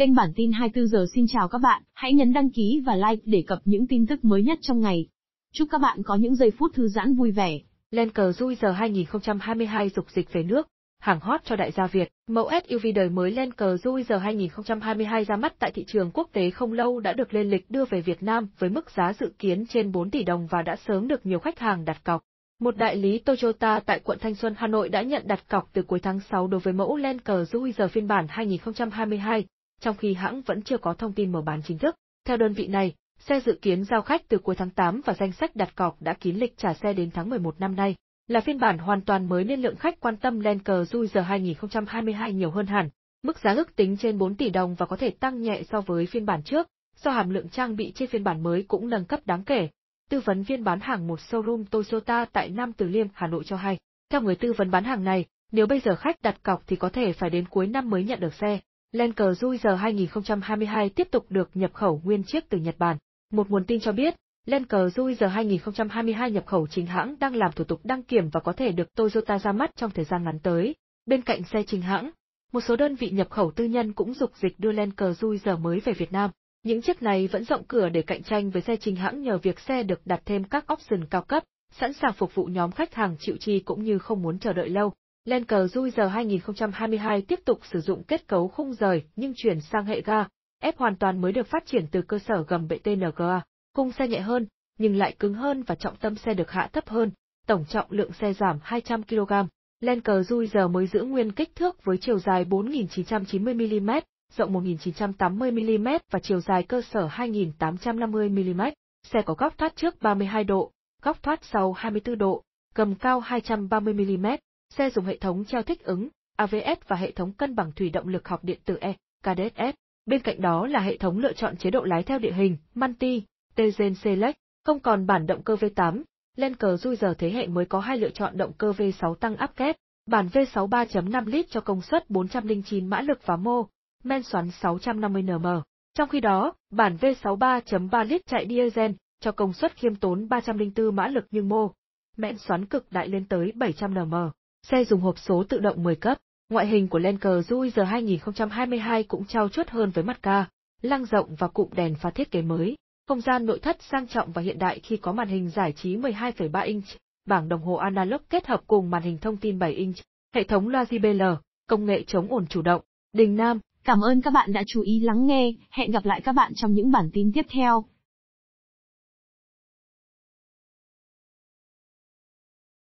Kênh bản tin 24 giờ xin chào các bạn, hãy nhấn đăng ký và like để cập những tin tức mới nhất trong ngày. Chúc các bạn có những giây phút thư giãn vui vẻ. Lên cờ rui giờ 2022 dục dịch về nước, hàng hot cho đại gia Việt. Mẫu SUV đời mới lên cờ rui giờ 2022 ra mắt tại thị trường quốc tế không lâu đã được lên lịch đưa về Việt Nam với mức giá dự kiến trên 4 tỷ đồng và đã sớm được nhiều khách hàng đặt cọc. Một đại lý Toyota tại quận Thanh Xuân, Hà Nội đã nhận đặt cọc từ cuối tháng 6 đối với mẫu Land Cruiser phiên bản 2022, trong khi hãng vẫn chưa có thông tin mở bán chính thức. Theo đơn vị này, xe dự kiến giao khách từ cuối tháng 8 và danh sách đặt cọc đã kín lịch trả xe đến tháng 11 năm nay, là phiên bản hoàn toàn mới nên lượng khách quan tâm lên cờ Land giờ 2022 nhiều hơn hẳn. Mức giá ước tính trên 4 tỷ đồng và có thể tăng nhẹ so với phiên bản trước, do hàm lượng trang bị trên phiên bản mới cũng nâng cấp đáng kể. Tư vấn viên bán hàng một showroom Toyota tại Nam Từ Liêm, Hà Nội cho hay, theo người tư vấn bán hàng này, nếu bây giờ khách đặt cọc thì có thể phải đến cuối năm mới nhận được xe. Len cờ 2022 tiếp tục được nhập khẩu nguyên chiếc từ Nhật Bản. Một nguồn tin cho biết, Len cờ 2022 nhập khẩu chính hãng đang làm thủ tục đăng kiểm và có thể được Toyota ra mắt trong thời gian ngắn tới. Bên cạnh xe chính hãng, một số đơn vị nhập khẩu tư nhân cũng dục dịch đưa Len cờ mới về Việt Nam. Những chiếc này vẫn rộng cửa để cạnh tranh với xe chính hãng nhờ việc xe được đặt thêm các option cao cấp, sẵn sàng phục vụ nhóm khách hàng chịu chi cũng như không muốn chờ đợi lâu. Len cờ Juicer 2022 tiếp tục sử dụng kết cấu khung rời nhưng chuyển sang hệ ga, ép hoàn toàn mới được phát triển từ cơ sở gầm bệ TNGA. Khung xe nhẹ hơn, nhưng lại cứng hơn và trọng tâm xe được hạ thấp hơn, tổng trọng lượng xe giảm 200 kg. Len cờ Juicer mới giữ nguyên kích thước với chiều dài 4.990 mm, rộng 1.980 mm và chiều dài cơ sở 2.850 mm. Xe có góc thoát trước 32 độ, góc thoát sau 24 độ, cầm cao 230 mm. Xe dùng hệ thống treo thích ứng, AVS và hệ thống cân bằng thủy động lực học điện tử E, KDS. Bên cạnh đó là hệ thống lựa chọn chế độ lái theo địa hình, Manti, Tezen Select, không còn bản động cơ V8, lên cờ rui giờ thế hệ mới có hai lựa chọn động cơ V6 tăng áp kép, bản V6 3.5 lít cho công suất 409 mã lực và mô, men xoắn 650 nm. Trong khi đó, bản V6 3.3 lít chạy diesel, cho công suất khiêm tốn 304 mã lực nhưng mô, men xoắn cực đại lên tới 700 nm. Xe dùng hộp số tự động 10 cấp, ngoại hình của Lancer Cruiser 2022 cũng trao chuốt hơn với mặt ca, lăng rộng và cụm đèn pha thiết kế mới, không gian nội thất sang trọng và hiện đại khi có màn hình giải trí 12,3 inch, bảng đồng hồ analog kết hợp cùng màn hình thông tin 7 inch, hệ thống loa JBL, công nghệ chống ồn chủ động. Đình Nam, cảm ơn các bạn đã chú ý lắng nghe, hẹn gặp lại các bạn trong những bản tin tiếp theo.